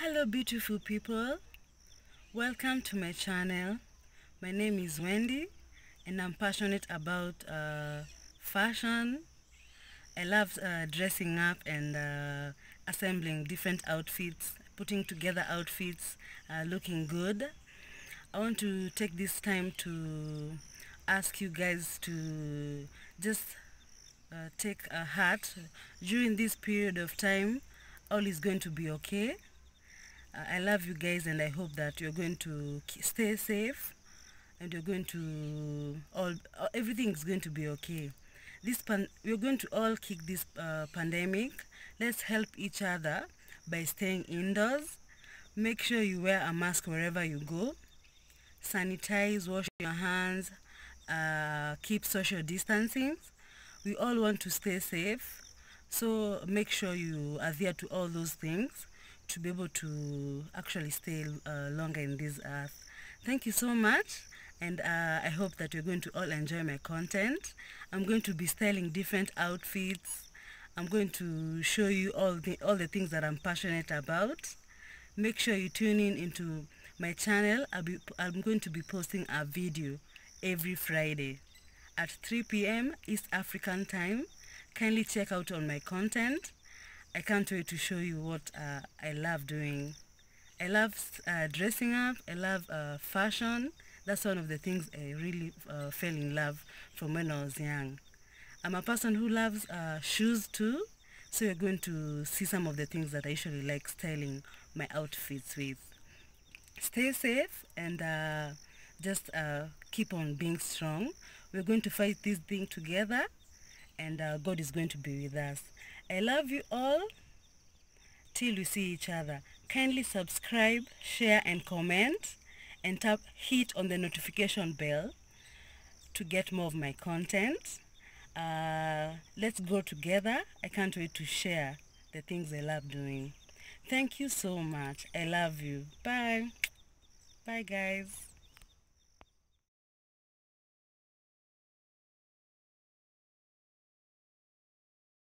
hello beautiful people welcome to my channel my name is Wendy and I'm passionate about uh, fashion I love uh, dressing up and uh, assembling different outfits putting together outfits uh, looking good I want to take this time to ask you guys to just uh, take a heart during this period of time all is going to be okay I love you guys and I hope that you're going to stay safe and you're going to all everything is going to be okay this pan we're going to all kick this uh, pandemic let's help each other by staying indoors make sure you wear a mask wherever you go sanitize wash your hands uh, keep social distancing we all want to stay safe so make sure you adhere to all those things to be able to actually stay uh, longer in this earth. Thank you so much and uh, I hope that you're going to all enjoy my content. I'm going to be styling different outfits. I'm going to show you all the, all the things that I'm passionate about. Make sure you tune in into my channel. I'll be, I'm going to be posting a video every Friday at 3 p.m. East African time. Kindly check out on my content. I can't wait to show you what uh, I love doing. I love uh, dressing up. I love uh, fashion. That's one of the things I really uh, fell in love from when I was young. I'm a person who loves uh, shoes too. So you're going to see some of the things that I usually like styling my outfits with. Stay safe and uh, just keep on being strong. We're going to fight this thing together and God is going to be with us. I love you all. Till we see each other, kindly subscribe, share and comment and tap hit on the notification bell to get more of my content. Uh, let's grow together. I can't wait to share the things I love doing. Thank you so much. I love you. Bye. Bye, guys.